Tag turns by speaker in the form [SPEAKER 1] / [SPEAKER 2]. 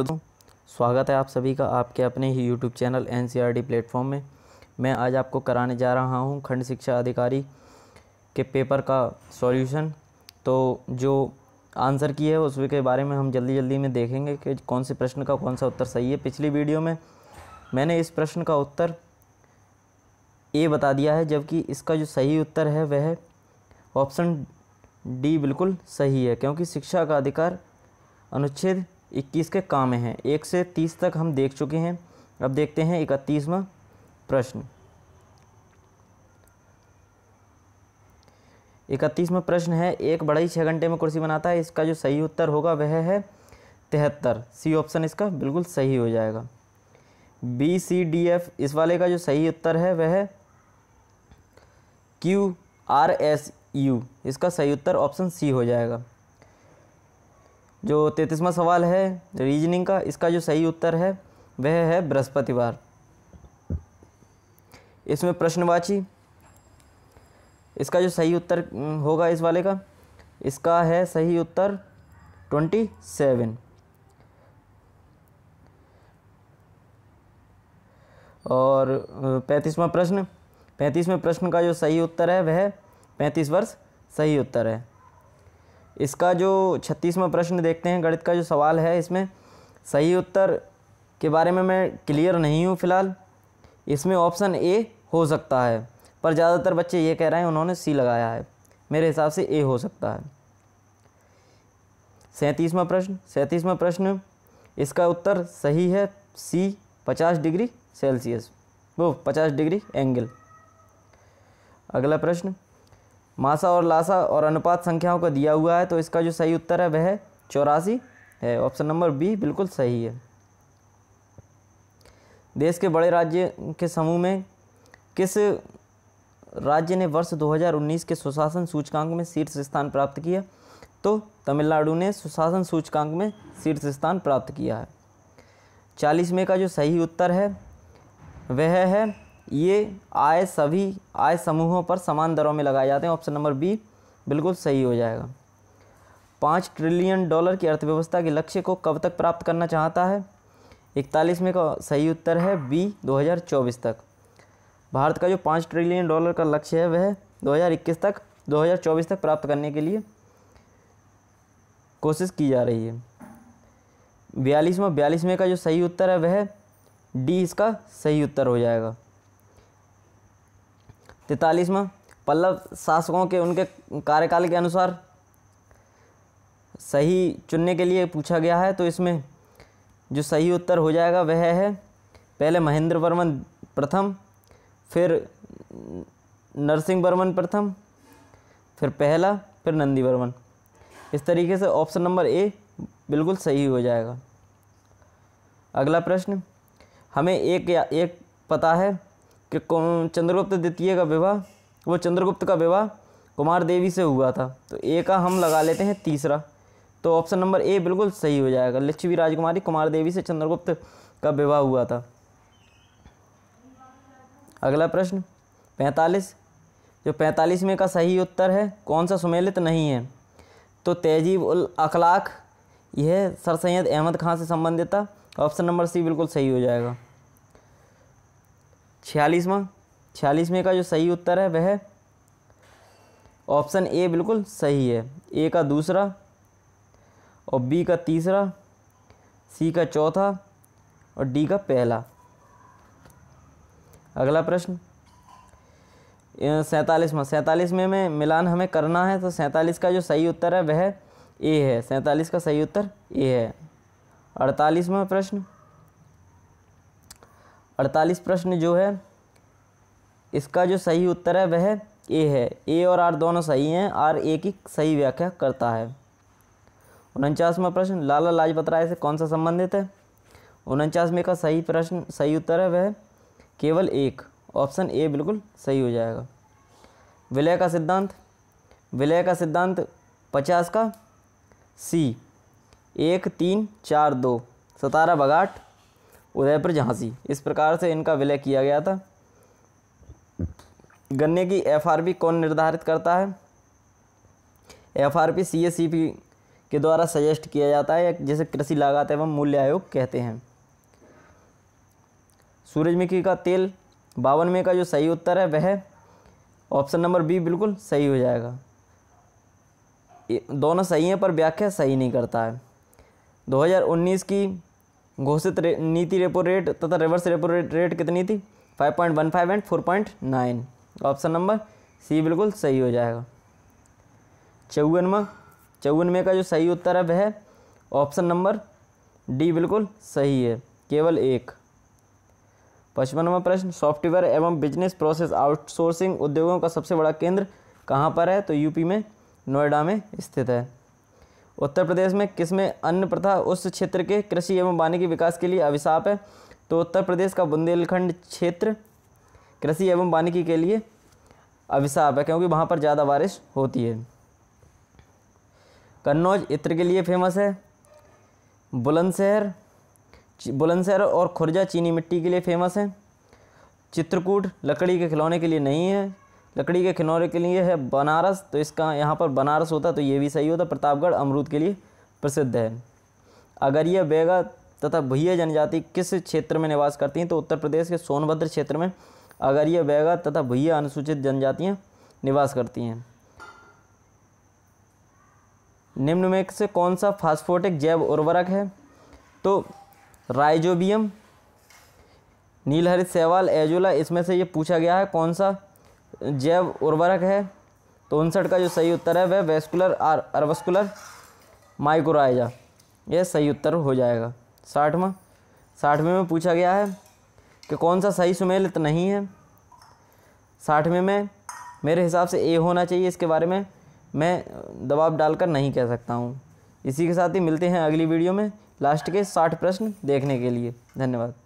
[SPEAKER 1] स्वागत है आप सभी का आपके अपने ही YouTube channel N C platform में मैं आज आपको कराने जा रहा हूं खंड शिक्षा अधिकारी के पेपर का सॉल्यूशन तो जो आंसर की है उसके बारे में हम जल्दी जल्दी में देखेंगे कि कौन से प्रश्न का कौन सा उत्तर सही है पिछली वीडियो में मैंने इस प्रश्न का उत्तर ए बता दिया है जबकि इसका जो सही उत्तर है वह ऑप्शन डी बिल्कुल सही है क्योंकि शिक्षा का अधिकार अनुच्छेद इक्कीस के काम हैं एक से तीस तक हम देख चुके हैं अब देखते हैं इकतीसवा प्रश्न इकतीसवा प्रश्न है एक ही छः घंटे में कुर्सी बनाता है इसका जो सही उत्तर होगा वह है तिहत्तर सी ऑप्शन इसका बिल्कुल सही हो जाएगा बी सी डी एफ इस वाले का जो सही उत्तर है वह क्यू आर एस यू इसका सही उत्तर ऑप्शन सी हो जाएगा जो तैतीसवा सवाल है रीजनिंग का इसका जो सही उत्तर है वह है बृहस्पतिवार इसमें प्रश्नवाची इसका जो सही उत्तर होगा इस वाले का इसका है सही उत्तर ट्वेंटी सेवन और पैंतीसवा प्रश्न पैंतीसवें प्रश्न का जो सही उत्तर है वह पैंतीस वर्ष सही उत्तर है इसका जो छत्तीसवा प्रश्न देखते हैं गणित का जो सवाल है इसमें सही उत्तर के बारे में मैं क्लियर नहीं हूँ फ़िलहाल इसमें ऑप्शन ए हो सकता है पर ज़्यादातर बच्चे ये कह रहे हैं उन्होंने सी लगाया है मेरे हिसाब से ए हो सकता है सैंतीसवा प्रश्न सैंतीसवा प्रश्न इसका उत्तर सही है सी पचास डिग्री सेल्सियस वो पचास डिग्री एंगल अगला प्रश्न मासा और लासा और अनुपात संख्याओं का दिया हुआ है तो इसका जो सही उत्तर है वह चौरासी है ऑप्शन नंबर बी बिल्कुल सही है देश के बड़े राज्य के समूह में किस राज्य ने वर्ष 2019 के सुशासन सूचकांक में शीर्ष स्थान प्राप्त किया तो तमिलनाडु ने सुशासन सूचकांक में शीर्ष स्थान प्राप्त किया है चालीसवें का जो सही उत्तर है वह है ये आय सभी आय समूहों पर समान दरों में लगाए जाते हैं ऑप्शन नंबर बी बिल्कुल सही हो जाएगा पाँच ट्रिलियन डॉलर की अर्थव्यवस्था के लक्ष्य को कब तक प्राप्त करना चाहता है इकतालीसवें का सही उत्तर है बी 2024 तक भारत का जो पाँच ट्रिलियन डॉलर का लक्ष्य है वह 2021 तक 2024 तक प्राप्त करने के लिए कोशिश की जा रही है बयालीसवा बयालीसवें का जो सही उत्तर है वह डी इसका सही उत्तर हो जाएगा तैतालीसवा पल्लव शासकों के उनके कार्यकाल के अनुसार सही चुनने के लिए पूछा गया है तो इसमें जो सही उत्तर हो जाएगा वह है पहले महेंद्र वर्मन प्रथम फिर नरसिंह वर्मन प्रथम फिर पहला फिर नंदी वर्मन इस तरीके से ऑप्शन नंबर ए बिल्कुल सही हो जाएगा अगला प्रश्न हमें एक या एक पता है कि चंद्रगुप्त द्वितीय का विवाह वो चंद्रगुप्त का विवाह कुमार देवी से हुआ था तो ए का हम लगा लेते हैं तीसरा तो ऑप्शन नंबर ए बिल्कुल सही हो जाएगा लक्ष्मी राजकुमारी कुमार देवी से चंद्रगुप्त का विवाह हुआ था अगला प्रश्न पैंतालीस जो पैंतालीस में का सही उत्तर है कौन सा सुमेलित नहीं है तो तहजीब उल अखलाक यह सर सैयद अहमद खान से संबंधित था ऑप्शन नंबर सी बिल्कुल सही हो जाएगा छियालीसवा छियालीसवें का जो सही उत्तर है वह ऑप्शन ए बिल्कुल सही है ए का दूसरा और बी का तीसरा सी का चौथा और डी का पहला अगला प्रश्न सैंतालीसवा सैंतालीस में में मिलान हमें करना है तो सैंतालीस का जो सही उत्तर है वह ए है सैंतालीस का सही उत्तर ए है अड़तालीसवा प्रश्न अड़तालीस प्रश्न जो है इसका जो सही उत्तर है वह ए है ए और आर दोनों सही हैं आर ए की सही व्याख्या करता है उनचासवा प्रश्न लाला लाजपत राय से कौन सा संबंधित है उनचासवें का सही प्रश्न सही उत्तर है वह केवल एक ऑप्शन ए बिल्कुल सही हो जाएगा विलय का सिद्धांत विलय का सिद्धांत पचास का सी एक तीन चार दो सतारा बगाट उदयपुर झांसी इस प्रकार से इनका विलय किया गया था गन्ने की एफआरपी कौन निर्धारित करता है एफआरपी सीएसीपी के द्वारा सजेस्ट किया जाता है जिसे कृषि लागत एवं मूल्य आयोग कहते हैं सूरजमुखी का तेल बावन में का जो सही उत्तर है वह ऑप्शन नंबर बी बिल्कुल सही हो जाएगा दोनों सही हैं पर व्याख्या सही नहीं करता है 2019 की घोषित रे, नीति रेपो रेट तथा रिवर्स रेपो रेट रेट कितनी थी 5.15 एंड 4.9 ऑप्शन नंबर सी बिल्कुल सही हो जाएगा चौवनवा चौवनवे का जो सही उत्तर है वह ऑप्शन नंबर डी बिल्कुल सही है केवल एक पचपनवा प्रश्न सॉफ्टवेयर एवं बिजनेस प्रोसेस आउटसोर्सिंग उद्योगों का सबसे बड़ा केंद्र कहाँ पर है तो यूपी में नोएडा में स्थित है उत्तर प्रदेश में किसमें अन्न प्रथा उस क्षेत्र के कृषि एवं वानिकी विकास के लिए अभिशाप है तो उत्तर प्रदेश का बुंदेलखंड क्षेत्र कृषि एवं वानिकी के लिए अभिशाप है क्योंकि वहाँ पर ज़्यादा बारिश होती है कन्नौज इत्र के लिए फेमस है बुलंदशहर बुलंदशहर और खुर्जा चीनी मिट्टी के लिए फेमस है चित्रकूट लकड़ी के खिलौने के लिए नहीं है लकड़ी के खिनौरे के लिए है बनारस तो इसका यहाँ पर बनारस होता तो ये भी सही होता प्रतापगढ़ अमरूद के लिए प्रसिद्ध है अगरिया बेगा तथा भैया जनजाति किस क्षेत्र में निवास करती हैं तो उत्तर प्रदेश के सोनभद्र क्षेत्र में अगरिया बेगा तथा भैया अनुसूचित जनजातियाँ निवास करती हैं निम्न में से कौन सा फास्फोटिक जैव उर्वरक है तो राइजोबियम नीलहरित सेवाल एजोला इसमें से ये पूछा गया है कौन सा जैव उर्वरक है तो उनसठ का जो सही उत्तर है वह वेस्कुलर आर अर्वस्कुलर माइक्रोआइजा यह सही उत्तर हो जाएगा साठवा साठवें में पूछा गया है कि कौन सा सही सुमेलित नहीं है साठवें में मेरे हिसाब से ए होना चाहिए इसके बारे में मैं दबाव डालकर नहीं कह सकता हूँ इसी के साथ ही मिलते हैं अगली वीडियो में लास्ट के साठ प्रश्न देखने के लिए धन्यवाद